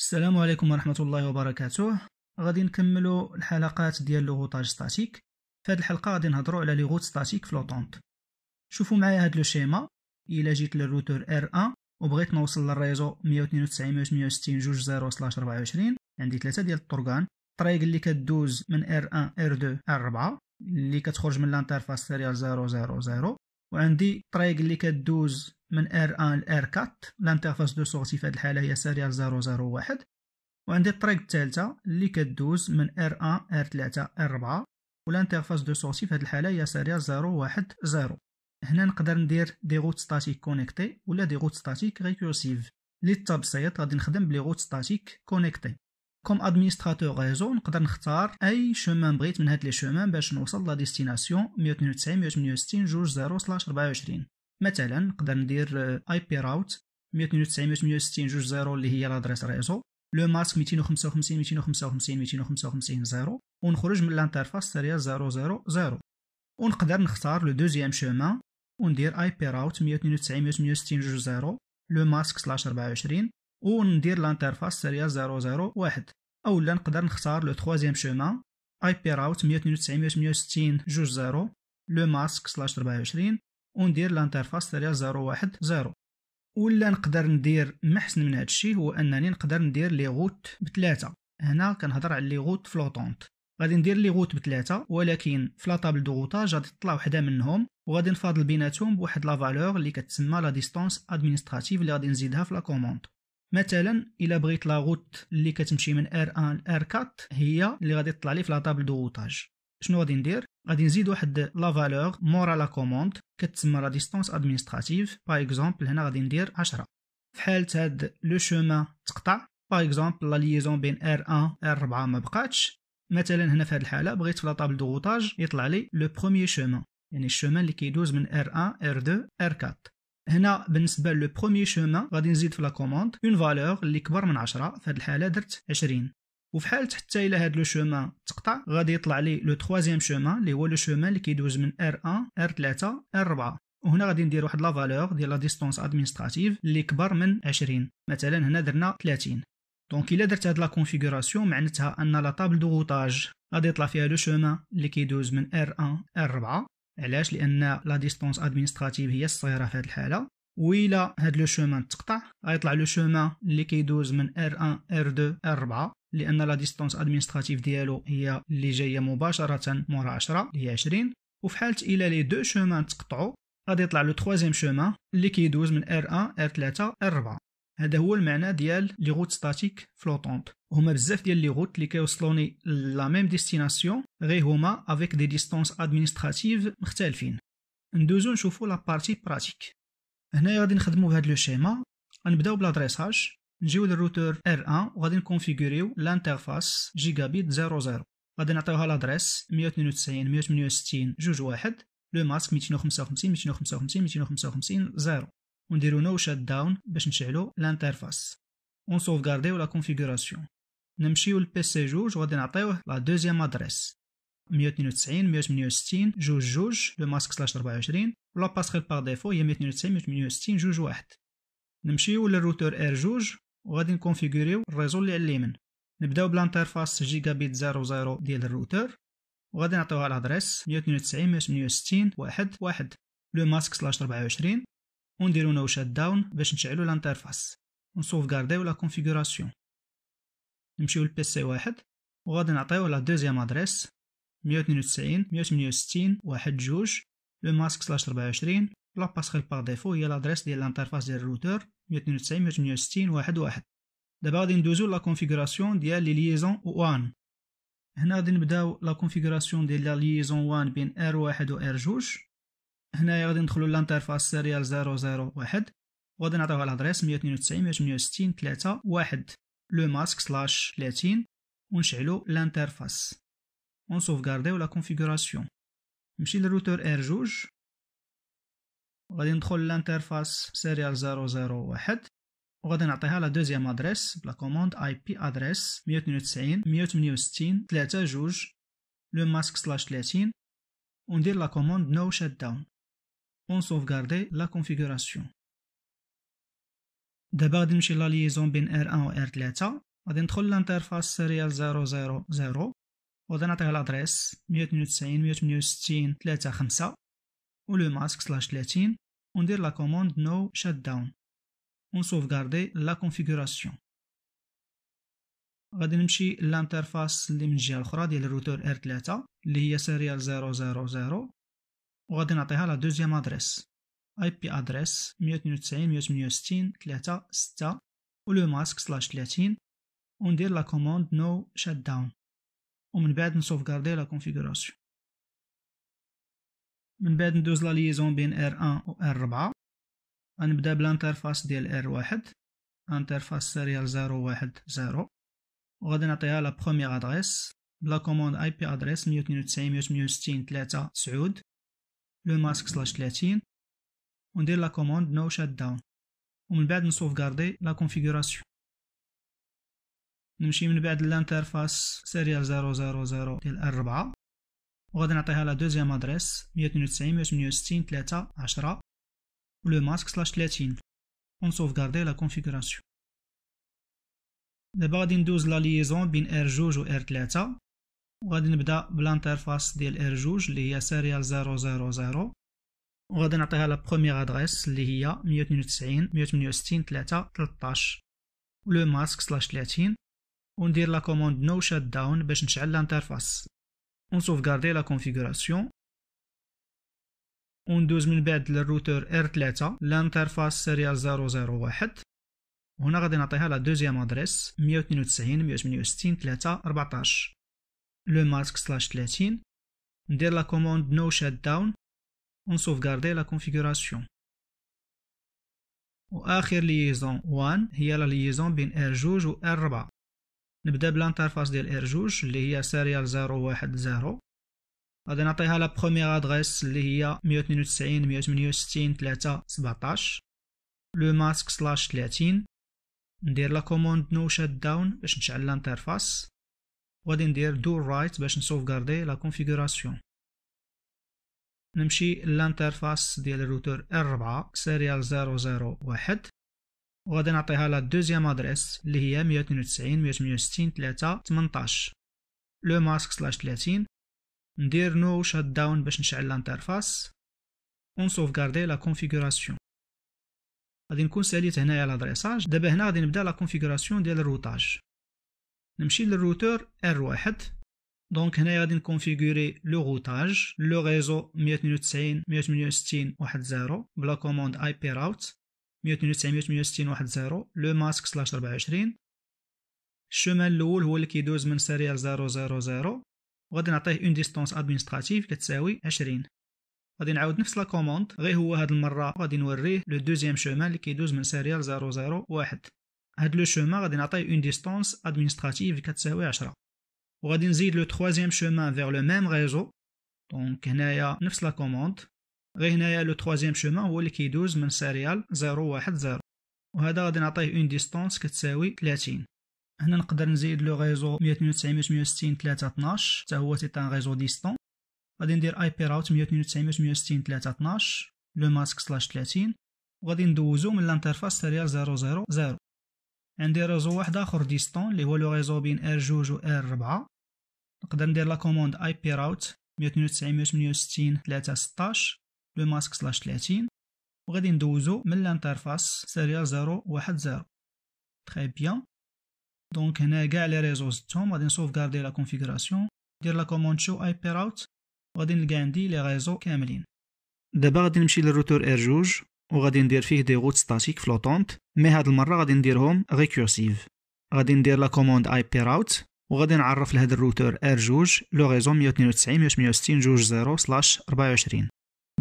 السلام عليكم ورحمة الله وبركاته غادي نكملو الحلقات ديال لوغوطاج ستاتيك في هاد الحلقة غادي نهضرو على لي ستاتيك فلوطونت شوفوا معايا هاد لو شيما الا جيت للروتور ار 1 وبغيت نوصل للريزو 192 160 20 سلاش 24 عندي ثلاثة ديال الطرقان الطريق اللي كدوز من ار 1 ار 2 ار 4 اللي كتخرج من لانترفاس سيريال 000 وعندي الطريق اللي كدوز من R1 ل R4 لانترفاس دو سورتي في هذه الحالة هي سيريال 001 وعندي الطريق الثالثة اللي كدوز من R1 R3 R4 ولانترفاس دو سورتي في هذه الحالة هي سيريال 010 هنا نقدر ندير دي روت ستاتيك كونيكتي ولا دي روت ستاتيك ريكورسيف للتبسيط غادي نخدم بلي روت ستاتيك كونيكتي كوم ادمينستراتور ريزو نقدر نختار اي شومان بغيت من هاد لي شومان باش نوصل لا ديستيناسيون 192 168 20 مثلا نقدر ندير اي بي راوت 192 168 جوج زيرو اللي هي لادريس ريزو لو ماسك 255 255 255 زيرو ونخرج من الانترفاس سريع 000 ونقدر نختار لو دوزيام شومان وندير اي بي راوت 192 168 جوج زيرو لو ماسك سلاش 24 وندير الانترفاس سريع 001 او لا نقدر نختار لو تخوازيام شومان اي بي راوت 192 168 جوج زيرو لو ماسك سلاش 24 وندير زيرو واحد زيرو ولا نقدر ندير محسن من هذا الشيء هو انني نقدر ندير لي غوت بثلاثه هنا كنهضر على لي غوت فلوطونت غادي ندير لي غوت بثلاثه ولكن في لاطابل دو غوتاج غادي تطلع وحده منهم وغادي نفاضل بيناتهم بواحد لا فالور اللي كتسمى لا ديستونس ادمنستراتيف اللي غادي نزيدها في لا كوموند مثلا الا بغيت لا غوت اللي كتمشي من ار 1 ل ار 4 هي اللي غادي تطلع لي في لاطابل دو غوتاج شنو غادي ندير غادي نزيد واحد لا فالور مورا لا كوموند كتسمى لا ديستونس ادمنستراتيف باغ اكزومبل هنا غادي ندير 10 في حاله هاد لو شوما تقطع باغ اكزومبل لا ليزون بين ار 1 ار 4 ما بقاتش مثلا هنا في هاد الحاله بغيت في لا طابل دو غوطاج يطلع لي لو بروميير شوما يعني الشوما اللي كيدوز من ار 1 ار 2 ار 4 هنا بالنسبه لو بروميير شوما غادي نزيد في لا كوموند اون فالور اللي كبر من 10 في هاد الحاله درت 20 وفي حالة حتى الى هاد لو شومان تقطع غادي يطلع لي لو تخوازيام شومان اللي هو لو شومان اللي كيدوز من ار 1 ار 3 ار 4 وهنا غادي ندير واحد لا فالور ديال لا ديستونس ادمينستراتيف اللي كبر من 20 مثلا هنا درنا 30 دونك الا درت هاد لا كونفيغوراسيون معناتها ان لا طابل دو روتاج غادي يطلع فيها لو شومان اللي كيدوز من ار 1 ار 4 علاش لان لا ديستونس ادمينستراتيف هي الصغيره في هاد الحاله ويلا هاد لو شومان تقطع غيطلع لو شومان اللي كيدوز من ار 1 ار 2 ار 4 لأن لا ديستونس ادمينستراتيف ديالو هي اللي جاية مباشرة مورا 10 اللي هي 20 وفي حالة إلا لي دو شومان تقطعو غادي يطلع لو تخوازيام شومان اللي كيدوز من ار 1 ار 3 ار 4 هذا هو المعنى ديال لي غوت ستاتيك فلوطونت هما بزاف ديال لي غوت اللي كيوصلوني لا ميم ديستيناسيون غير هما افيك دي ديستونس ادمينستراتيف مختلفين ندوزو نشوفو لا بارتي براتيك هنايا غادي نخدمو بهاد لو شيما غنبداو بلادريساج نجيو للروتور ار 1 وغادي نكونفيغوريو لانترفاس جيجابيت 00 غادي نعطيوها لادريس 192 168 جوج واحد لو ماسك 255 255 255 0 ونديرو نو شات داون باش نشعلو لانترفاس ونسوفغارديو لا كونفيغوراسيون نمشيو لبيسي جوج وغادي نعطيوه لا دوزيام ادريس 192 168 جوج جوج لو ماسك سلاش 24 ولا باسخيل باغ ديفو هي 192 168 جوج واحد نمشيو للروتور ار جوج وغادي نكونفيغوريو الريزو اللي على اليمين نبداو بلانترفاس جيجا بيت 00 ديال الروتور وغادي نعطيوها الادريس 192 168 واحد واحد لو ماسك سلاش 24 ونديرو نو شات داون باش نشعلو لانترفاس ونصوف كارديو لا كونفيغوراسيون نمشيو لبيسي واحد وغادي نعطيوه لا دوزيام ادريس 192 168 واحد جوج لو ماسك سلاش 24 لا باسكال باغ ديفو هي لادريس ديال الانترفاس ديال الروتور 192 168 واحد واحد دابا غادي ندوزو لا كونفيغوراسيون ديال لي ليزون وان هنا غادي نبداو لا كونفيغوراسيون ديال لا ليزون وان بين ار واحد و ار جوج هنايا غادي ندخلو لانترفاس سيريال 001 وغادي نعطيوها لادريس 192 168 3 1 لو ماسك سلاش 30 ونشعلو لانترفاس ونسوفغارديو la configuration. نمشي للروتور ار جوج غادي ندخل لانترفاس سيريال 001 وغادي نعطيها لا دوزيام ادريس بلا كوموند اي بي ادريس 192 168 3 جوج لو ماسك سلاش 30 وندير لا كوموند نو شات داون ونسوفغاردي لا كونفيغوراسيون دابا غادي نمشي لا ليزون بين ار 1 و ار 3 غادي ندخل لانترفاس سيريال 000 وغادي نعطيه لادريس 192 168 3 5 ولو ماسك سلاش 30 وندير لا كوموند نو شات داون ونسوفغاردي لا كونفيغوراسيون غادي نمشي للانترفاس اللي من الجهه الاخرى ديال الروتور ار 3 اللي هي سيريال 000 وغادي نعطيها لا دوزيام ادريس اي بي ادريس 192 168 3 6 ولو ماسك سلاش 30 وندير لا كوموند نو شات داون ومن بعد نسوفغاردي لا كونفيغوراسيون من بعد ندوز لا ليزون بين R1 و R4 غنبدا بالانترفاس ديال R1 انترفاس سيريال 010 وغادي نعطيها لا بروميير ادريس بلا كوموند اي بي ادريس 192 168 3 سعود لو ماسك سلاش 30 وندير لا كوموند نو شات داون ومن بعد نسوفغاردي لا كونفيغوراسيون نمشي من بعد لانترفاس سيريال 000 ديال ار 4 وغادي نعطيها لا دوزيام ادريس 192 168 3 10 ولو ماسك سلاش 30 ونسوفغاردي لا كونفيغوراسيون دابا غادي ندوز لا ليزون بين ار جوج و ار 3 وغادي نبدا بالانترفاس ديال ار جوج اللي هي سيريال 000 وغادي نعطيها لا بروميير ادريس اللي هي 192 168 3 13 ولو ماسك سلاش 30 وندير لا كوموند نو شات داون باش نشعل الانترفاس غاردي لا كونفيغوراسيون وندوز من بعد للروتور ار 3 لانترفاس سيريال 001 هنا غادي نعطيها لا دوزيام ادريس 192 168 3 14 لو ماسك سلاش 30 ندير لا كوموند نو شات داون ونصوف غاردي لا كونفيغوراسيون واخر ليزون 1 هي لا ليزون بين ار 2 و ار 4 نبدا بلانترفاس ديال ار جوج اللي هي سيريال زيرو واحد زيرو غادي نعطيها لا بروميير ادريس اللي هي مية وتنين وتسعين مية وتمنية وستين تلاتة سبعطاش لو ماسك سلاش تلاتين ندير لا كوموند نو شات داون باش نشعل لانترفاس وغادي ندير دور رايت باش نسوفغاردي لا كونفيغوراسيون نمشي لانترفاس ديال الروتور ار 4 سيريال زيرو زيرو واحد وغادي نعطيها لا دوزيام ادريس اللي هي 192 168 3 18 لو ماسك سلاش 30 ندير نو شات داون باش نشعل الانترفاس ونسوفغاردي لا كونفيغوراسيون غادي نكون ساليت هنايا لادريساج دابا هنا غادي نبدا لا كونفيغوراسيون ديال الروتاج نمشي للروتور ار 1 دونك هنايا غادي نكونفيغوري لو روتاج لو ريزو 192 168 10 بلا كوموند اي بي راوت 192 واحد زيرو لو ماسك سلاش 24 الشمال الاول هو اللي كيدوز من سيريال 000 وغادي نعطيه اون ديستونس ادمينستراتيف كتساوي 20 غادي نعاود نفس لا كوموند غير هو هاد المره غادي نوريه لو دوزيام شومان اللي كيدوز من سيريال 001 هاد لو شومان غادي نعطيه اون ديستونس ادمينستراتيف كتساوي 10 وغادي نزيد لو تخوازيام شومان فيغ لو ميم ريزو دونك هنايا نفس لا كوموند غير هنايا لو تخوازيام شومون هو اللي كيدوز من سيريال زيرو واحد زيرو وهذا غادي نعطيه اون ديستونس كتساوي تلاتين هنا نقدر نزيد لو غيزو مية وتنين وتسعين ميه وستين تلاتة طناش تا هو تيتان غيزو ديستون غادي ندير اي بي راوت مية وتنين وتسعين ميه وستين تلاتة طناش لو ماسك سلاش تلاتين وغادي ندوزو من لانترفاس سيريال زيرو زيرو زيرو عندي ريزو واحد اخر ديستون اللي هو لو غيزو بين ار جوج و ار ربعة نقدر ندير لا كوموند اي بي راوت مية وتنين وتسعين ميه وستين تلاتة ستاش لو ماسك سلاش 30 وغادي ندوزو من الانترفاس سيريال 010 تري بيان دونك هنا كاع لي ريزو زدتهم غادي كاردي لا كونفيغوراسيون ندير لا كوموند شو اي بير اوت وغادي نلقى عندي لي ريزو كاملين دابا غادي نمشي للروتور ار جوج وغادي ندير فيه دي غوت ستاتيك فلوطونت مي هاد المره غادي نديرهم ريكورسيف غادي ندير لا كوموند اي بير اوت وغادي نعرف لهاد الروتور ار جوج لو ريزو 192 جوج 20 سلاش 24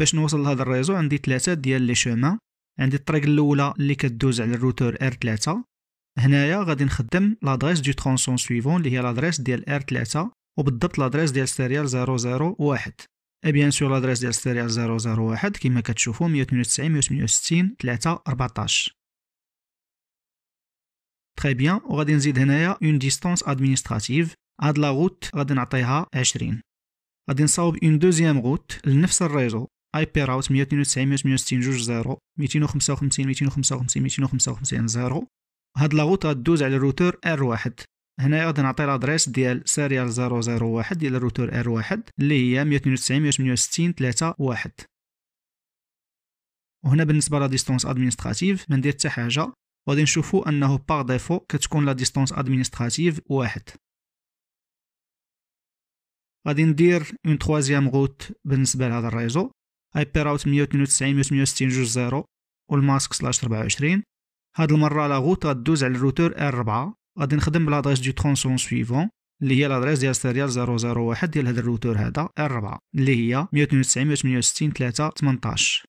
باش نوصل لهذا الريزو عندي ثلاثه ديال لي شومان عندي الطريق الاولى اللي كدوز على الروتور ار 3 هنايا غادي نخدم لادريس دو ترونسون سويفون اللي هي لادريس ديال ار 3 وبالضبط لادريس ديال سيريال 001 بيان سور لادريس ديال سيريال 001 كما كتشوفوا 198 168 3 14 تري بيان وغادي نزيد هنايا اون ديستونس ادمينستراتيف هاد لا غوت غادي نعطيها 20 غادي نصاوب اون دوزيام غوت لنفس الريزو اي بي راوت 192 168 جوج زيرو 255 255 255 زيرو هاد لاغوت غدوز على الروتور ار واحد هنا غادي نعطي لادريس ديال سيريال 001 ديال الروتور ار واحد اللي هي 192 168 3 1 وهنا بالنسبه لا ديستونس ادمينستراتيف ما ندير حتى حاجه غادي نشوفوا انه باغ ديفو كتكون لا ديستونس ادمينستراتيف واحد غادي ندير اون تخوازيام غوت بالنسبه لهذا الريزو اي بي راوت 192 168 جوج زيرو والماسك سلاش 24 هاد المرة لا غوت غدوز على الروتور ار 4 غادي نخدم بلادريس دو ترونسون سويفون اللي هي لادريس ديال سيريال 001 ديال هاد الروتور هذا ار 4 اللي هي 192 168 3 18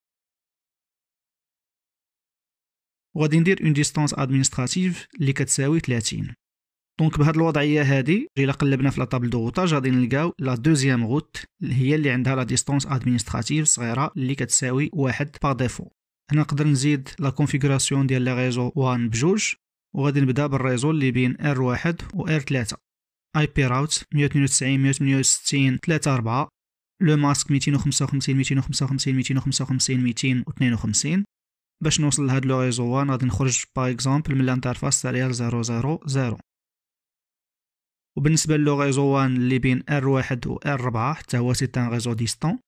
وغادي ندير اون ديستونس ادمينستراتيف اللي كتساوي 30 دونك بهاد الوضعيه هادي الا قلبنا في لا طابل دو روتاج غادي نلقاو لا دوزيام روت هي اللي عندها لا ديستونس ادمينستراتيف صغيره اللي كتساوي واحد بار ديفو هنا نقدر نزيد لا كونفيغوراسيون ديال لي ريزو وان بجوج وغادي نبدا بالريزو اللي بين ار واحد و ار تلاتة اي بي راوت 192 168 3 4 لو ماسك 255 255 255 252 باش نوصل لهاد لو ريزو وان غادي نخرج باغ اكزومبل من الانترفاس تاع ريال 000 وبالنسبه لو ريزو 1 اللي بين ار 1 و ار 4 حتى هو سي تان ريزو ديستون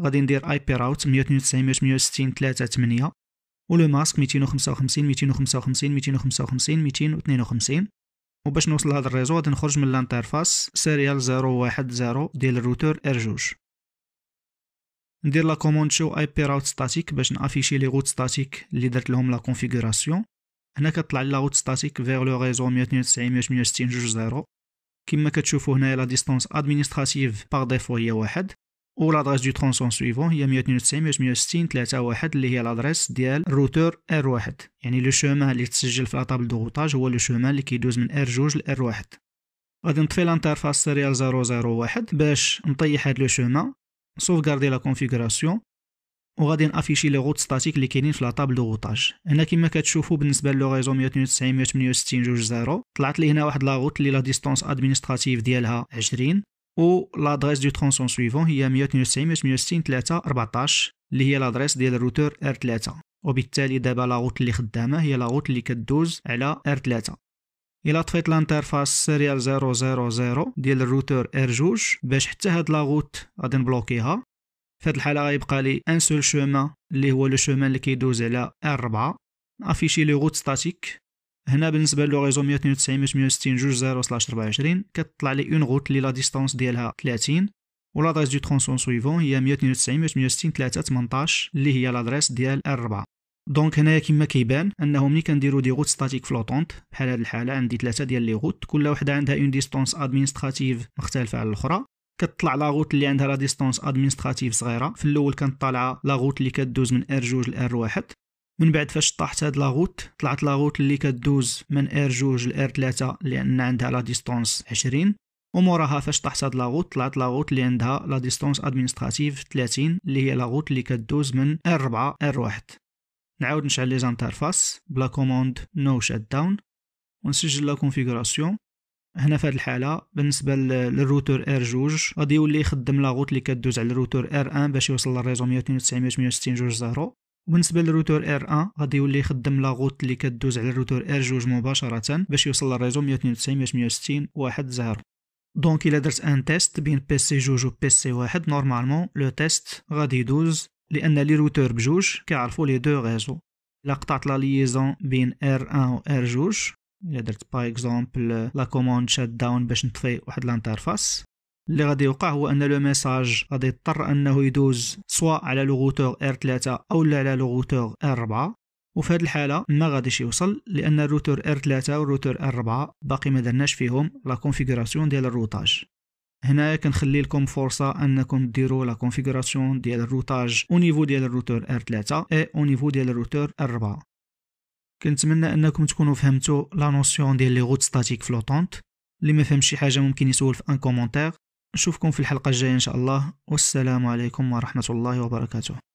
غادي ندير اي بي راوت 192 168 3 8 ولو ماسك 255 255 255 252 وباش نوصل لهذا الريزو غادي نخرج من الانترفاس سيريال 010 ديال الروتور ار 2 ندير لا كوموند شو اي بي راوت ستاتيك باش نافيشي لي روت ستاتيك اللي درت لهم لا كونفيغوراسيون هنا كطلع لي روت ستاتيك فيغ لو ريزو 192 168 20 كما كتشوفوا هنا لا ديستونس ادمينستراتيف بار ديفو هي واحد و لادريس دو ترونسون سويفون هي 192 160 3 اللي هي لادريس ديال الروتور ار 1 يعني لو شومان اللي تسجل في لاطابل غوطاج هو لو شومان اللي كيدوز من ار 2 لار 1 غادي نطفي لانترفاس سيريال 001 باش نطيح هاد لو شومان سوفغاردي لا كونفيغوراسيون وغادي نافيشي لي غوت ستاتيك اللي كاينين في لا طابل دو غوطاج هنا كما كتشوفوا بالنسبه للوغيزو 192 168 جوج زيرو طلعت لي هنا واحد لا غوت اللي لا ديستونس ادمينستراتيف ديالها 20 و لادريس دو ترونسون سويفون هي 192 168 3 14 اللي هي لادريس ديال الروتور ار 3 وبالتالي دابا لا غوت اللي خدامه هي لا غوت اللي كدوز على ار 3 الى طفيت لانترفاس سيريال 000 ديال الروتور ار 2 باش حتى هاد لا غوت غادي نبلوكيها في هذه الحاله غيبقى لي ان سول شومان اللي هو لو شومان اللي كيدوز علي ار R4 افيشي لي روت ستاتيك هنا بالنسبه لو ريزو 192 860 جوج 0 سلاش 24 كتطلع لي اون روت اللي لا ديستونس ديالها 30 والادريس دو ترونسون سويفون هي 192 860 3 18 اللي هي لادريس ديال ار 4 دونك هنايا كما كيبان انه ملي كنديرو دي روت ستاتيك فلوطونت بحال هاد الحاله عندي ثلاثه ديال لي روت كل وحده عندها اون ديستونس ادمينستراتيف مختلفه على الاخرى كتطلع لاغوت اللي عندها لا ديستونس ادمنستراتيف صغيره في الاول كانت طالعه لاغوت اللي كدوز من ار 2 ل ار 1 من بعد فاش طاحت هاد لاغوت طلعت لاغوت اللي كدوز من ار 2 ل ار 3 لان عندها لا ديستونس 20 وموراها فاش طاحت هاد لاغوت طلعت لاغوت اللي عندها لا ديستونس ادمنستراتيف 30 اللي هي لاغوت اللي كدوز من ار 4 ار 1 نعاود نشعل لي زانترفاس بلا كوموند نو شات داون ونسجل لا كونفيغوراسيون هنا في هذه الحاله بالنسبه للروتور ار جوج غادي يولي يخدم لاغوت اللي كدوز على الروتور ار 1 باش يوصل للريزو 192 168 جوج زيرو وبالنسبه للروتور ار 1 غادي يولي يخدم لاغوت اللي كدوز على الروتور ار جوج مباشره باش يوصل للريزو 192 168 واحد زيرو دونك الا درت ان تيست بين بي سي جوج و بي سي واحد نورمالمون لو تيست غادي يدوز لان لي روتور بجوج كيعرفوا لي دو ريزو لا قطعت لا ليزون بين ار 1 و ار جوج الا درت باغ اكزومبل لا كوموند شات داون باش نطفي واحد لانترفاس اللي غادي يوقع هو ان لو ميساج غادي يضطر انه يدوز سواء على لوغوتور ار 3 او لا على لوغوتور ار 4 وفي هذه الحاله ما غاديش يوصل لان الروتور ار 3 والروتور ار 4 باقي ما درناش فيهم لا كونفيغوراسيون ديال الروتاج هنايا كنخلي لكم فرصه انكم ديروا لا كونفيغوراسيون ديال الروتاج او نيفو ديال الروتور ار 3 اي او نيفو ديال الروتور ار 4 كنتمنى انكم تكونوا فهمتوا لا نوسيون ديال لي غوت ستاتيك فلوطونت اللي ما فهم شي حاجه ممكن يسول في ان كومونتير نشوفكم في الحلقه الجايه ان شاء الله والسلام عليكم ورحمه الله وبركاته